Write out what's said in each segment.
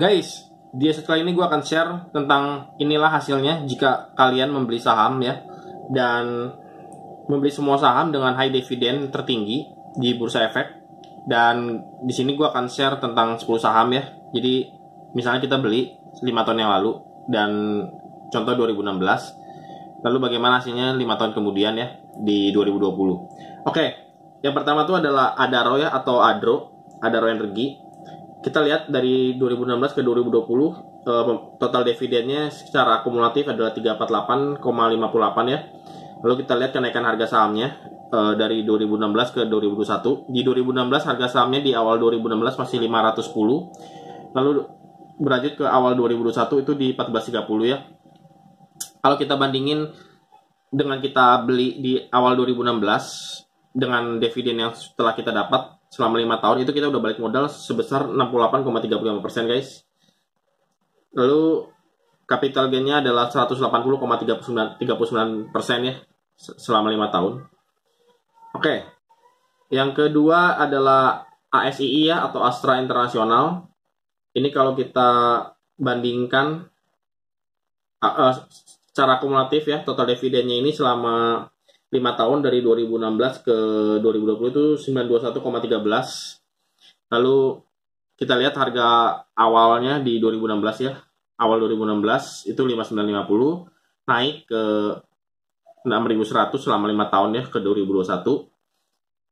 Guys, di episode kali ini gue akan share tentang inilah hasilnya jika kalian membeli saham ya dan membeli semua saham dengan high dividend tertinggi di bursa efek dan di sini gue akan share tentang 10 saham ya jadi misalnya kita beli 5 tahun yang lalu dan contoh 2016 lalu bagaimana hasilnya 5 tahun kemudian ya di 2020 oke yang pertama itu adalah Adaro ya atau Adro Adaro Energi kita lihat dari 2016 ke 2020 eh, total dividennya secara akumulatif adalah 348,58 ya. Lalu kita lihat kenaikan harga sahamnya eh, dari 2016 ke 2021. Di 2016 harga sahamnya di awal 2016 masih 510. Lalu berlanjut ke awal 2021 itu di 1430 ya. Kalau kita bandingin dengan kita beli di awal 2016 dengan dividen yang setelah kita dapat selama lima tahun itu kita udah balik modal sebesar 68,35 persen guys. Lalu capital gainnya adalah 180,39 persen ya selama lima tahun. Oke, yang kedua adalah ASII ya atau Astra Internasional. Ini kalau kita bandingkan cara uh, secara kumulatif ya total dividennya ini selama 5 tahun dari 2016 ke 2020 itu 921,13. Lalu kita lihat harga awalnya di 2016 ya. Awal 2016 itu 5950 naik ke 6100 selama 5 tahun ya ke 2021.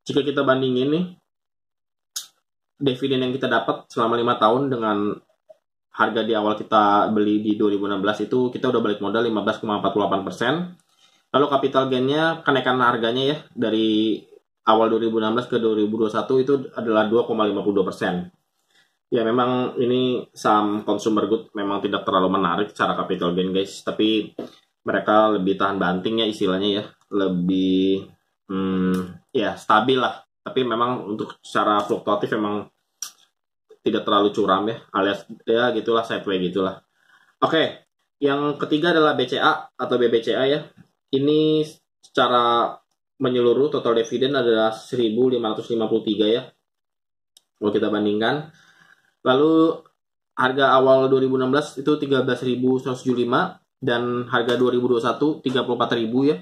Jika kita bandingin nih dividen yang kita dapat selama 5 tahun dengan harga di awal kita beli di 2016 itu kita udah balik modal 15,48 persen Lalu capital gainnya kenaikan harganya ya dari awal 2016 ke 2021 itu adalah 2,52 persen. Ya memang ini saham consumer good memang tidak terlalu menarik secara capital gain guys, tapi mereka lebih tahan bantingnya istilahnya ya, lebih hmm, ya stabil lah. Tapi memang untuk secara fluktuatif memang tidak terlalu curam ya, alias ya gitulah sideways gitulah. Oke, yang ketiga adalah BCA atau BBCA ya ini secara menyeluruh total dividen adalah 1553 ya. Kalau kita bandingkan. Lalu harga awal 2016 itu 13.175 dan harga 2021 34.000 ya.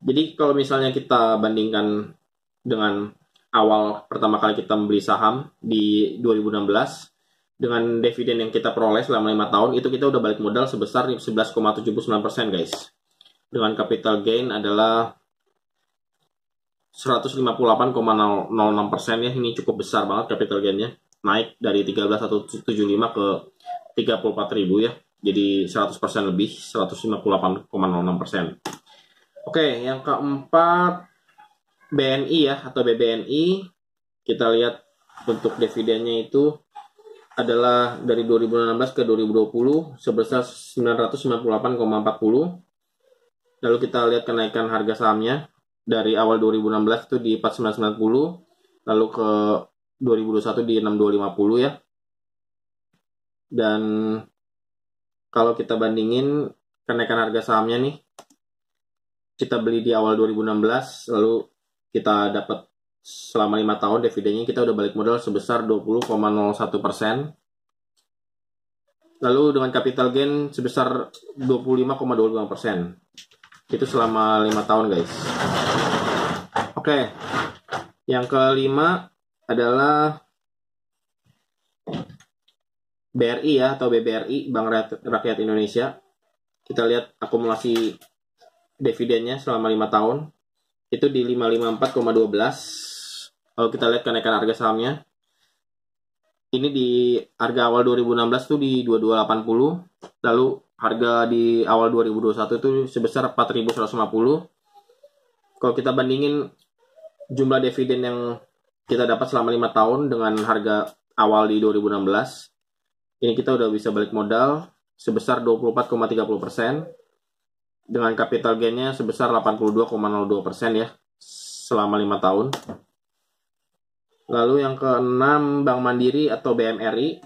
Jadi kalau misalnya kita bandingkan dengan awal pertama kali kita membeli saham di 2016 dengan dividen yang kita peroleh selama 5 tahun itu kita udah balik modal sebesar 11,79% guys dengan capital gain adalah 158,006 persen ya ini cukup besar banget capital gainnya naik dari 13.175 ke 34.000 ya jadi 100 persen lebih 158,06 persen oke yang keempat BNI ya atau BBNI kita lihat bentuk dividennya itu adalah dari 2016 ke 2020 sebesar lalu kita lihat kenaikan harga sahamnya dari awal 2016 itu di 4990 lalu ke 2021 di 6250 ya dan kalau kita bandingin kenaikan harga sahamnya nih kita beli di awal 2016 lalu kita dapat selama lima tahun dividennya kita udah balik modal sebesar 20,01 persen lalu dengan capital gain sebesar 25,25 persen itu selama lima tahun guys oke okay. yang kelima adalah BRI ya atau BBRI Bank Rakyat Indonesia kita lihat akumulasi dividennya selama lima tahun itu di 554,12 kalau kita lihat kenaikan harga sahamnya ini di harga awal 2016 tuh di 2280 lalu harga di awal 2021 itu sebesar 4.150. Kalau kita bandingin jumlah dividen yang kita dapat selama lima tahun dengan harga awal di 2016, ini kita udah bisa balik modal sebesar 24,30 persen dengan capital gainnya sebesar 82,02 persen ya selama lima tahun. Lalu yang keenam Bank Mandiri atau BMRI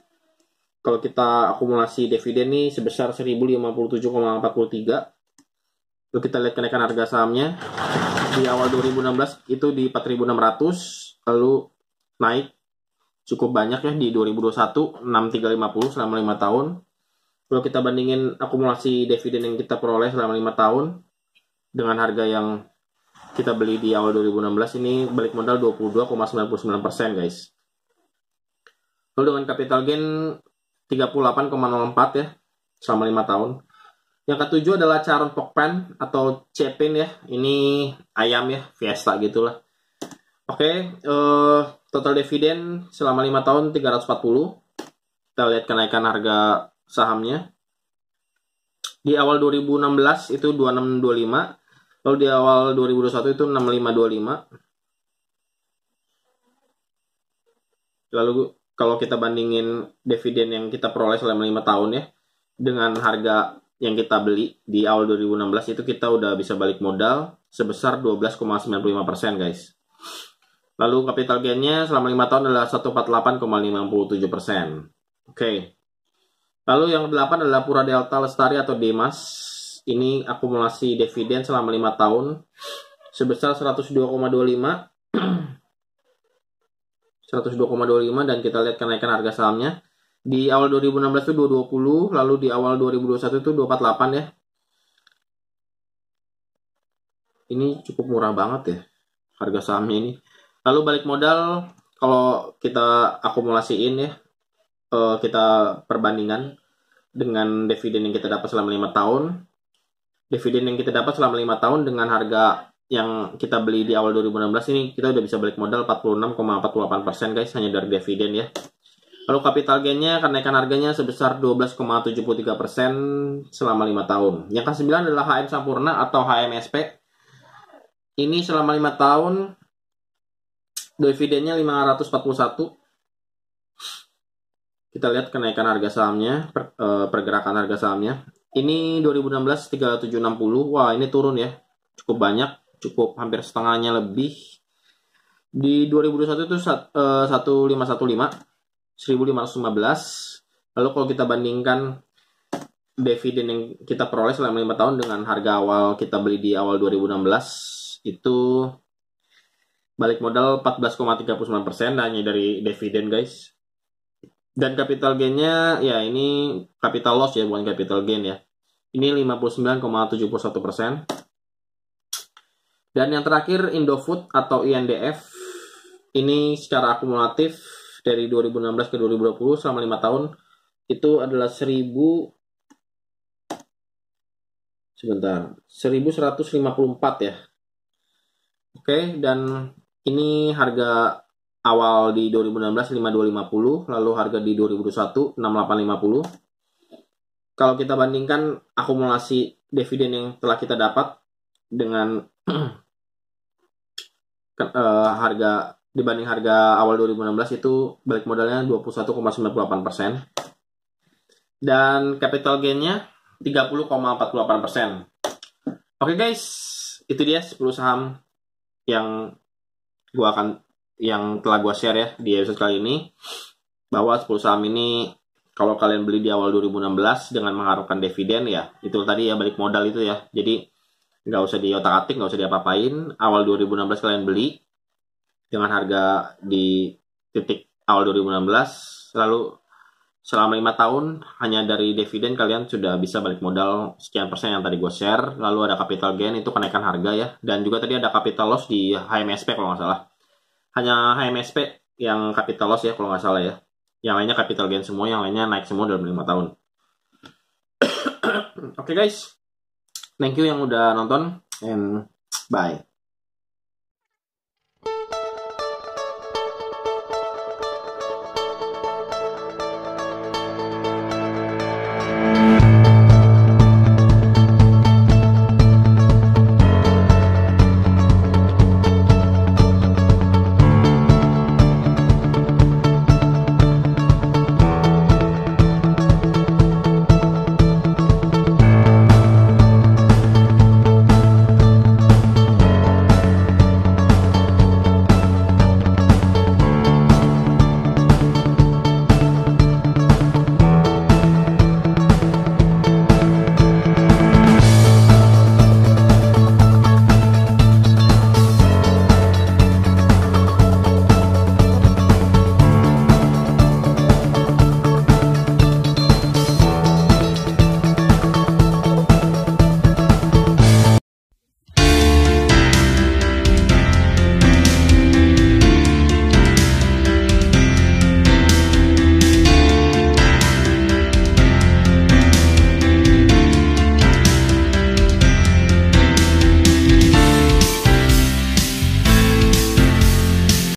kalau kita akumulasi dividen nih sebesar 1057,43 Lalu kita lihat kenaikan harga sahamnya di awal 2016 itu di 4600 lalu naik cukup banyak ya di 2021 6350 selama 5 tahun kalau kita bandingin akumulasi dividen yang kita peroleh selama 5 tahun dengan harga yang kita beli di awal 2016 ini balik modal 22,99% guys lalu dengan capital gain 38,04 ya selama 5 tahun. Yang ketujuh adalah Charon Pokpen atau Cepin ya. Ini ayam ya, Fiesta gitulah. Oke, okay, uh, eh, total dividen selama 5 tahun 340. Kita lihat kenaikan harga sahamnya. Di awal 2016 itu 2625, lalu di awal 2021 itu 6525. Lalu kalau kita bandingin dividen yang kita peroleh selama lima tahun ya dengan harga yang kita beli di awal 2016 itu kita udah bisa balik modal sebesar 12,95% guys. Lalu capital gainnya selama 5 tahun adalah 148,57%. Oke. Okay. Lalu yang ke-8 adalah Pura Delta Lestari atau Demas. Ini akumulasi dividen selama 5 tahun sebesar 102,25 102,25 dan kita lihat kenaikan harga sahamnya. Di awal 2016 itu 220, lalu di awal 2021 itu 248 ya. Ini cukup murah banget ya harga sahamnya ini. Lalu balik modal kalau kita akumulasiin ya, eh, kita perbandingan dengan dividen yang kita dapat selama lima tahun. Dividen yang kita dapat selama lima tahun dengan harga yang kita beli di awal 2016 ini kita udah bisa balik modal 46,48 persen guys hanya dari dividen ya. Lalu capital gainnya kenaikan harganya sebesar 12,73 persen selama 5 tahun. Yang ke-9 adalah HM Sampurna atau HMSP. Ini selama 5 tahun dividennya 541 kita lihat kenaikan harga sahamnya per, e, pergerakan harga sahamnya ini 2016 3760 wah ini turun ya cukup banyak cukup hampir setengahnya lebih. Di 2021 itu 1515 1515. Eh, Lalu kalau kita bandingkan dividen yang kita peroleh selama 5 tahun dengan harga awal kita beli di awal 2016 itu balik modal 14,39 persen hanya dari dividen guys. Dan capital gainnya ya ini capital loss ya bukan capital gain ya. Ini 59,71 persen. Dan yang terakhir Indofood atau INDF ini secara akumulatif dari 2016 ke 2020 selama 5 tahun itu adalah 1000 sebentar 1154 ya. Oke, dan ini harga awal di 2016 5250, lalu harga di 2021 6850. Kalau kita bandingkan akumulasi dividen yang telah kita dapat dengan uh, harga dibanding harga awal 2016 itu balik modalnya 21,98 persen dan capital gainnya 30,48 persen. Oke okay guys, itu dia 10 saham yang gua akan yang telah gua share ya di episode kali ini bahwa 10 saham ini kalau kalian beli di awal 2016 dengan mengharapkan dividen ya itu tadi ya balik modal itu ya jadi nggak usah di otak atik nggak usah diapa-apain awal 2016 kalian beli dengan harga di titik awal 2016 lalu selama lima tahun hanya dari dividen kalian sudah bisa balik modal sekian persen yang tadi gue share lalu ada capital gain itu kenaikan harga ya dan juga tadi ada capital loss di HMSP kalau nggak salah hanya HMSP yang capital loss ya kalau nggak salah ya yang lainnya capital gain semua yang lainnya naik semua dalam lima tahun oke okay, guys Thank you yang udah nonton and bye.